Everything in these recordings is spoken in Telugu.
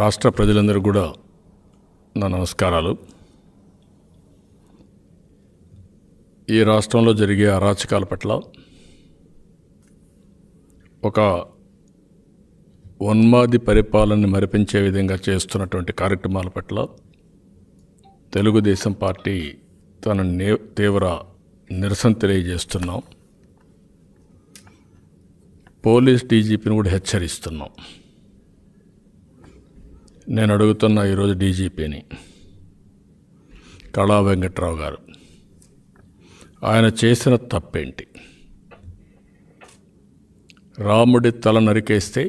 రాష్ట్ర ప్రజలందరూ కూడా నా నమస్కారాలు ఈ రాష్ట్రంలో జరిగే అరాచకాల పట్ల ఒక ఉన్మాది పరిపాలనని మరిపించే విధంగా చేస్తున్నటువంటి కార్యక్రమాల పట్ల తెలుగుదేశం పార్టీ తన తీవ్ర నిరసన తెలియజేస్తున్నాం పోలీస్ డీజీపీని కూడా హెచ్చరిస్తున్నాం నేను అడుగుతున్న ఈరోజు డీజీపీని కళా వెంకట్రావు గారు ఆయన చేసిన తప్పేంటి రాముడి తల నరికేస్తే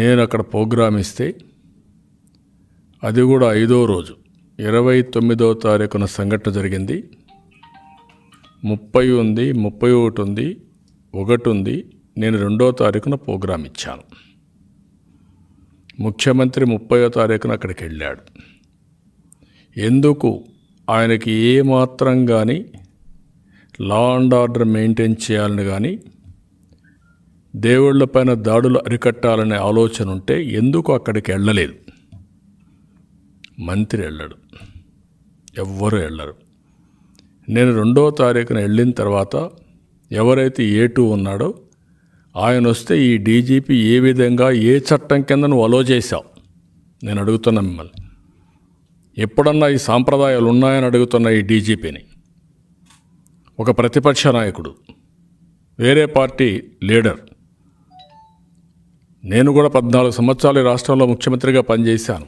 నేను అక్కడ ప్రోగ్రామ్ ఇస్తే అది కూడా ఐదో రోజు ఇరవై తొమ్మిదో తారీఖున సంఘటన జరిగింది ముప్పై ఉంది ముప్పై ఒకటి ఉంది ఒకటి ఉంది నేను రెండో తారీఖున ప్రోగ్రామ్ ఇచ్చాను ముఖ్యమంత్రి ముప్పయో తారీఖున అక్కడికి వెళ్ళాడు ఎందుకు ఆయనకి ఏమాత్రం కానీ లా అండ్ ఆర్డర్ మెయింటైన్ చేయాలని కానీ దేవుళ్ళ పైన దాడులు అరికట్టాలనే ఆలోచన ఉంటే ఎందుకు అక్కడికి వెళ్ళలేదు మంత్రి వెళ్ళడు ఎవ్వరు వెళ్ళరు నేను రెండో తారీఖున వెళ్ళిన తర్వాత ఎవరైతే ఏ టూ ఉన్నాడో ఆయన వస్తే ఈ డీజీపీ ఏ విధంగా ఏ చట్టం కింద నువ్వు అలో చేశావు నేను అడుగుతున్నా మిమ్మల్ని ఎప్పుడన్నా ఈ సాంప్రదాయాలు ఉన్నాయని అడుగుతున్న ఈ డీజీపీని ఒక ప్రతిపక్ష నాయకుడు వేరే పార్టీ లీడర్ నేను కూడా పద్నాలుగు సంవత్సరాలు ఈ రాష్ట్రంలో ముఖ్యమంత్రిగా పనిచేశాను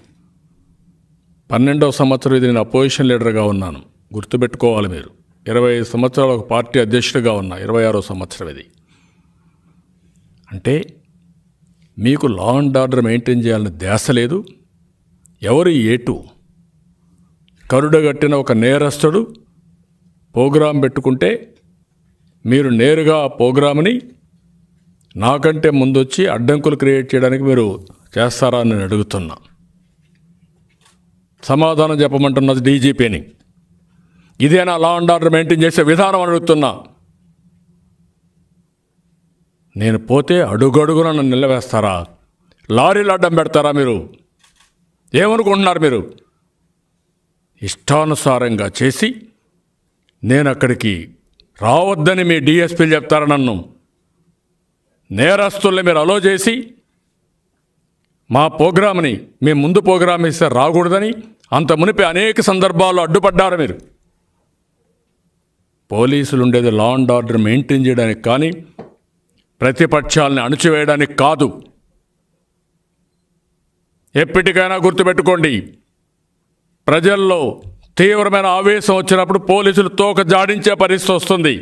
పన్నెండవ సంవత్సరం ఇది నేను అపోజిషన్ లీడర్గా ఉన్నాను గుర్తుపెట్టుకోవాలి మీరు ఇరవై సంవత్సరాలు ఒక పార్టీ అధ్యక్షుడిగా ఉన్నా ఇరవై ఆరో సంవత్సరం ఇది అంటే మీకు లా అండ్ ఆర్డర్ మెయింటైన్ చేయాలని దేశ లేదు ఎవరు ఏటు కరుడగట్టిన ఒక నేరస్తుడు ప్రోగ్రాం పెట్టుకుంటే మీరు నేరుగా ఆ ప్రోగ్రామ్ని నాకంటే ముందొచ్చి అడ్డంకులు క్రియేట్ చేయడానికి మీరు చేస్తారా అని నేను అడుగుతున్నా సమాధానం చెప్పమంటున్నది డీజీపీని ఇదేనా లా అండ్ ఆర్డర్ మెయింటైన్ చేసే విధానం అడుగుతున్నా నేను పోతే అడుగడుగున నన్ను నిలవేస్తారా లారీలు అడ్డం పెడతారా మీరు ఏమనుకుంటున్నారు మీరు ఇష్టానుసారంగా చేసి నేను అక్కడికి రావద్దని మీ డిఎస్పీలు చెప్తారా నన్ను నేరస్తుల్ని మీరు అలో చేసి మా ప్రోగ్రామ్ని మీ ముందు ప్రోగ్రామ్ ఇస్తే రాకూడదని అంత మునిపి అనేక సందర్భాల్లో అడ్డుపడ్డారు మీరు పోలీసులు ఉండేది లా అండ్ ఆర్డర్ మెయింటైన్ చేయడానికి కానీ ప్రతిపక్షాలని అణచివేయడానికి కాదు ఎప్పటికైనా గుర్తుపెట్టుకోండి ప్రజల్లో తీవ్రమైన ఆవేశం వచ్చినప్పుడు పోలీసులు తోక జాడించే పరిస్థితి వస్తుంది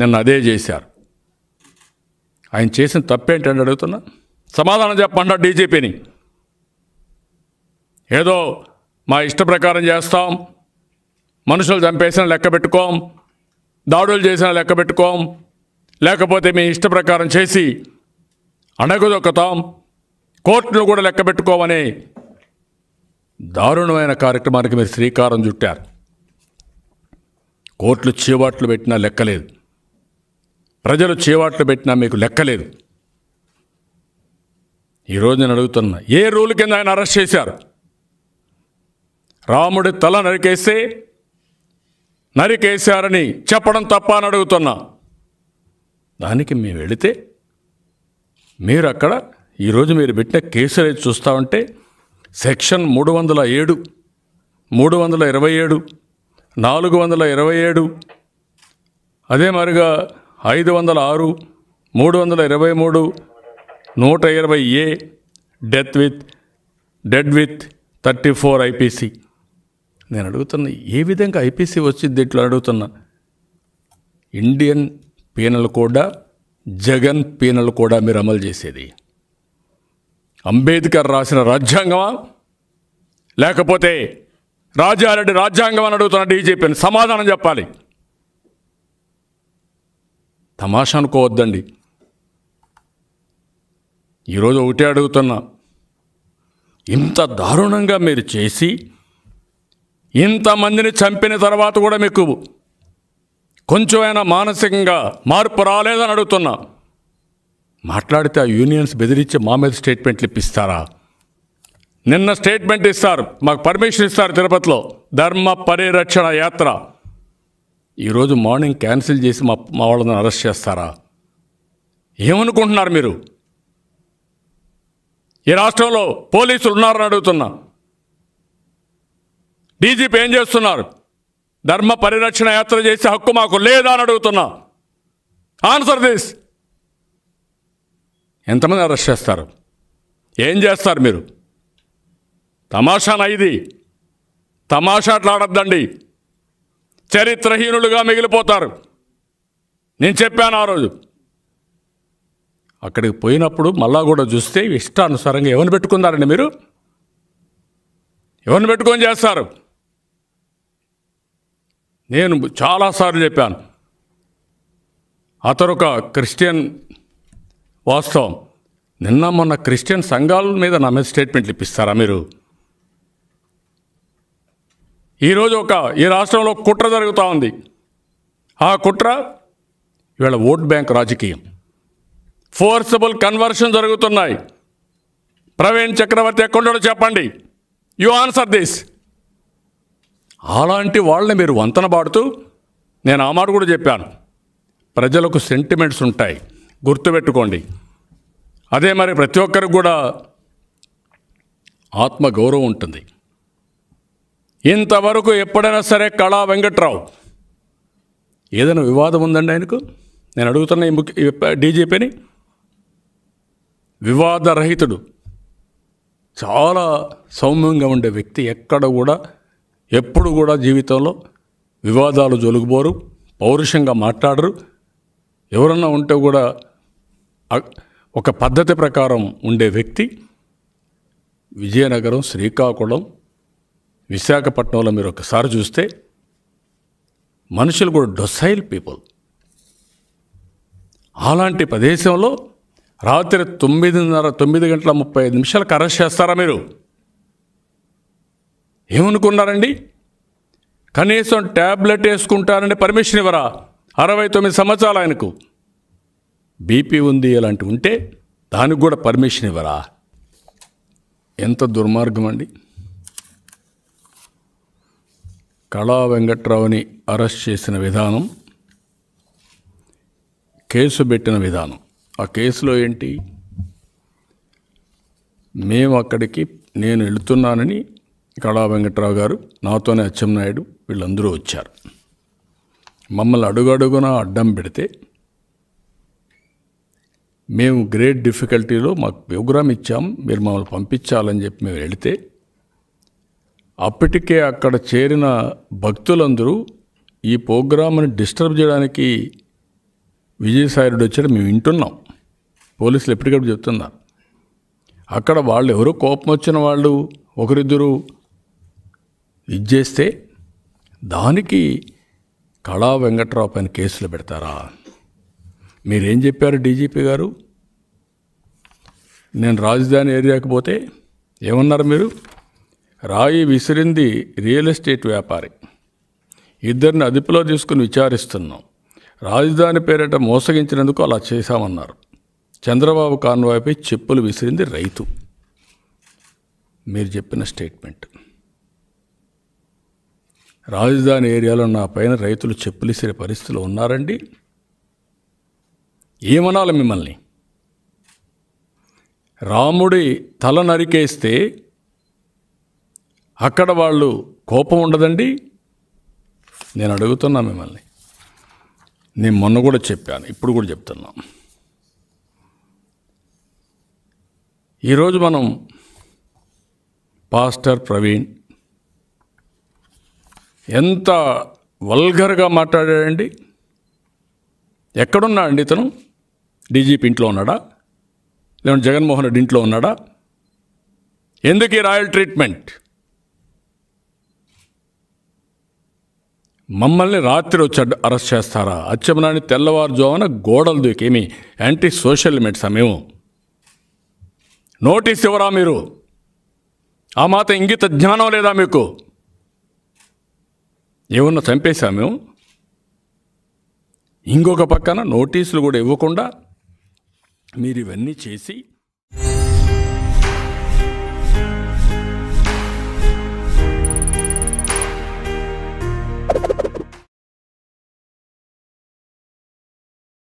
నిన్న అదే చేశారు ఆయన చేసిన తప్పేంటండి అడుగుతున్నా సమాధానం చెప్పండి డీజీపీని ఏదో మా ఇష్ట ప్రకారం చేస్తాం మనుషులు చంపేసిన లెక్క పెట్టుకోం దాడులు చేసిన లెక్క పెట్టుకోం లేకపోతే మీ ఇష్ట ప్రకారం చేసి అణగదొక్కతాం కోర్టును కూడా లెక్క పెట్టుకోవని దారుణమైన కార్యక్రమానికి మీరు శ్రీకారం చుట్టారు కోర్టులు చీవాట్లు పెట్టినా లెక్కలేదు ప్రజలు చీవాట్లు పెట్టినా మీకు లెక్కలేదు ఈరోజు నేను అడుగుతున్నా ఏ రూల్ కింద ఆయన అరెస్ట్ చేశారు రాముడి తల నరికేస్తే నరికేశారని చెప్పడం తప్ప అని అడుగుతున్నా దానికి మేము వెళితే మీరు అక్కడ ఈరోజు మీరు పెట్టిన కేసు రేపు చూస్తూ ఉంటే సెక్షన్ మూడు వందల ఏడు మూడు వందల ఇరవై ఏడు నాలుగు వందల ఇరవై ఏడు అదే మరిగా ఐదు వందల ఆరు మూడు వందల ఇరవై మూడు నూట ఇరవై A death with dead with thirty four IPC నేను అడుగుతున్నా ఏ విధంగా ఐపీసీ వచ్చింది ఇట్లా అడుగుతున్నా ఇండియన్ పీనలు కూడా జగన్ పీనలు కూడా మీరు అమలు చేసేది అంబేద్కర్ రాసిన రాజ్యాంగమా లేకపోతే రాజారెడ్డి రాజ్యాంగం అని అడుగుతున్న డీజీపీని సమాధానం చెప్పాలి తమాషా అనుకోవద్దండి ఈరోజు ఒకటే అడుగుతున్నా ఇంత దారుణంగా మీరు చేసి ఇంతమందిని చంపిన తర్వాత కూడా మీకు కొంచెమైనా మానసికంగా మార్పు రాలేదని అడుగుతున్నా మాట్లాడితే ఆ యూనియన్స్ బెదిరించి మా మీద స్టేట్మెంట్లు ఇప్పిస్తారా నిన్న స్టేట్మెంట్ ఇస్తారు మాకు పర్మిషన్ ఇస్తారు తిరుపతిలో ధర్మ పరిరక్షణ యాత్ర ఈరోజు మార్నింగ్ క్యాన్సిల్ చేసి మా మా వాళ్ళని అరెస్ట్ చేస్తారా ఏమనుకుంటున్నారు మీరు ఈ రాష్ట్రంలో పోలీసులు ఉన్నారని అడుగుతున్నా డీజీపీ ఏం చేస్తున్నారు ధర్మ పరిరక్షణ యాత్ర చేసే హక్కు మాకు లేదా అని అడుగుతున్నా ఆన్సర్ దిస్ ఎంతమంది అరెస్ట్ చేస్తారు ఏం చేస్తారు మీరు తమాషా నైది ఇది తమాషాట్లాడద్దండి చరిత్రహీనులుగా మిగిలిపోతారు నేను చెప్పాను ఆ రోజు అక్కడికి పోయినప్పుడు మళ్ళా కూడా చూస్తే ఇష్టానుసారంగా ఎవరిని పెట్టుకున్నారండి మీరు ఎవరిని పెట్టుకొని చేస్తారు నేను చాలాసార్లు చెప్పాను అతను ఒక క్రిస్టియన్ వాస్తవం నిన్న మొన్న క్రిస్టియన్ సంఘాల మీద నా మీద స్టేట్మెంట్లు ఇప్పిస్తారా మీరు ఈరోజు ఒక ఈ రాష్ట్రంలో కుట్ర జరుగుతూ ఉంది ఆ కుట్ర ఇవాళ ఓట్ బ్యాంక్ రాజకీయం ఫోర్సబుల్ కన్వర్షన్ జరుగుతున్నాయి ప్రవీణ్ చక్రవర్తి ఎక్కడో చెప్పండి యు ఆన్సర్ దిస్ అలాంటి వాళ్ళని మీరు వంతన పాడుతూ నేను ఆ మాట కూడా చెప్పాను ప్రజలకు సెంటిమెంట్స్ ఉంటాయి గుర్తుపెట్టుకోండి అదే మరి ప్రతి ఒక్కరికి కూడా ఆత్మగౌరవం ఉంటుంది ఇంతవరకు ఎప్పుడైనా సరే కళా వెంకట్రావు ఏదైనా వివాదం ఉందండి ఆయనకు నేను అడుగుతున్న ఈ ముఖ్య డీజీపీని వివాదరహితుడు చాలా సౌమ్యంగా ఉండే వ్యక్తి ఎక్కడ కూడా ఎప్పుడు కూడా జీవితంలో వివాదాలు జొలుగుబోరు పౌరుషంగా మాట్లాడరు ఎవరన్నా ఉంటే కూడా ఒక పద్ధతి ప్రకారం ఉండే వ్యక్తి విజయనగరం శ్రీకాకుళం విశాఖపట్నంలో మీరు ఒకసారి చూస్తే మనుషులు కూడా డొసైల్ పీపుల్ అలాంటి ప్రదేశంలో రాత్రి తొమ్మిదిన్నర తొమ్మిది గంటల ముప్పై ఐదు నిమిషాలకు అరెస్ట్ చేస్తారా మీరు ఏమనుకున్నారండి కనీసం ట్యాబ్లెట్ వేసుకుంటారని పర్మిషన్ ఇవ్వరా అరవై తొమ్మిది సంవత్సరాలు ఆయనకు బీపీ ఉంది అలాంటి ఉంటే దానికి కూడా పర్మిషన్ ఇవ్వరా ఎంత దుర్మార్గం అండి కళా వెంకట్రావుని అరెస్ట్ చేసిన విధానం కేసు పెట్టిన విధానం ఆ కేసులో ఏంటి మేము అక్కడికి నేను వెళుతున్నానని కళా వెంకట్రావు గారు నాతోనే అచ్చెన్నాయుడు వీళ్ళందరూ వచ్చారు మమ్మల్ని అడుగడుగున అడ్డం పెడితే మేము గ్రేట్ డిఫికల్టీలో మాకు ప్రోగ్రామ్ ఇచ్చాం మీరు మమ్మల్ని పంపించాలని చెప్పి మేము వెళితే అప్పటికే అక్కడ చేరిన భక్తులందరూ ఈ ప్రోగ్రామ్ని డిస్టర్బ్ చేయడానికి విజయసాయిరెడ్డి వచ్చాడు మేము వింటున్నాం పోలీసులు ఎప్పటికప్పుడు చెప్తున్నారు అక్కడ వాళ్ళు ఎవరో కోపం వచ్చిన వాళ్ళు ఒకరిద్దరు ఇది చేస్తే దానికి కళా వెంకట్రావు పైన కేసులు పెడతారా మీరేం చెప్పారు డీజీపీ గారు నేను రాజధాని ఏరియాకి పోతే ఏమన్నారు మీరు రాయి విసిరింది రియల్ ఎస్టేట్ వ్యాపారి ఇద్దరిని అదుపులో తీసుకుని విచారిస్తున్నాం రాజధాని పేరిట మోసగించినందుకు అలా చేశామన్నారు చంద్రబాబు కాన్వాయ్పై చెప్పులు విసిరింది రైతు మీరు చెప్పిన స్టేట్మెంట్ రాజధాని ఏరియాలో నా పైన రైతులు చెప్పులిసే పరిస్థితులు ఉన్నారండి ఏమనాలి మిమ్మల్ని రాముడి తల నరికేస్తే అక్కడ వాళ్ళు కోపం ఉండదండి నేను అడుగుతున్నా మిమ్మల్ని నేను మొన్న కూడా చెప్పాను ఇప్పుడు కూడా చెప్తున్నా ఈరోజు మనం పాస్టర్ ప్రవీణ్ ఎంత వల్గర్గా మాట్లాడాడండి ఎక్కడున్నాడండి ఇతను డీజీపీ ఇంట్లో ఉన్నాడా లేదంటే జగన్మోహన్ రెడ్డి ఇంట్లో ఉన్నాడా ఎందుకు ఈ రాయల్ ట్రీట్మెంట్ మమ్మల్ని రాత్రి వచ్చి అరెస్ట్ చేస్తారా అచ్చమనాన్ని తెల్లవారుజామున గోడలు దూకేమి యాంటీ సోషల్ మెడిసా మేము నోటీస్ ఇవ్వరా మీరు ఆ మాత ఇంగిత జ్ఞానం లేదా మీకు ఏమన్నా చంపేశాము ఇంకొక పక్కన నోటీసులు కూడా ఇవ్వకుండా మీరు ఇవన్నీ చేసి